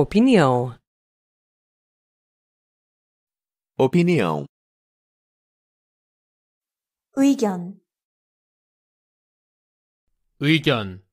Opinião. Opinião. Uigan. Uigan.